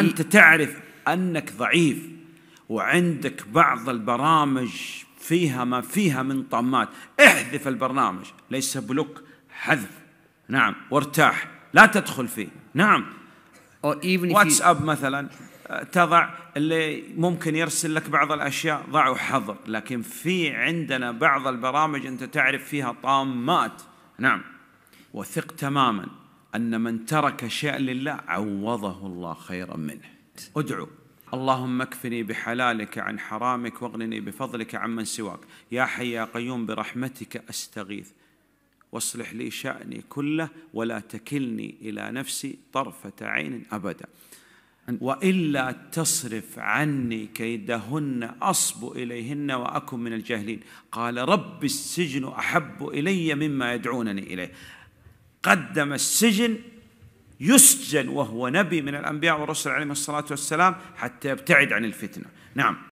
أنت تعرف أنك ضعيف وعندك بعض البرامج فيها ما فيها من طامات احذف البرنامج ليس بلوك حذف نعم وارتاح لا تدخل فيه نعم واتساب مثلا تضع اللي ممكن يرسل لك بعض الاشياء ضعوا حظر لكن في عندنا بعض البرامج انت تعرف فيها طامات نعم وثق تماما أن من ترك شيئا لله عوضه الله خيرا منه ادعو اللهم اكفني بحلالك عن حرامك واغنني بفضلك عمن سواك يا حي يا قيوم برحمتك أستغيث واصلح لي شأني كله ولا تكلني إلى نفسي طرفة عين أبدا وإلا تصرف عني كيدهن أصب إليهن وأكن من الجاهلين قال رب السجن أحب إلي مما يدعونني إليه قدم السجن يسجن وهو نبي من الأنبياء والرسل عليهم الصلاة والسلام حتى يبتعد عن الفتنة نعم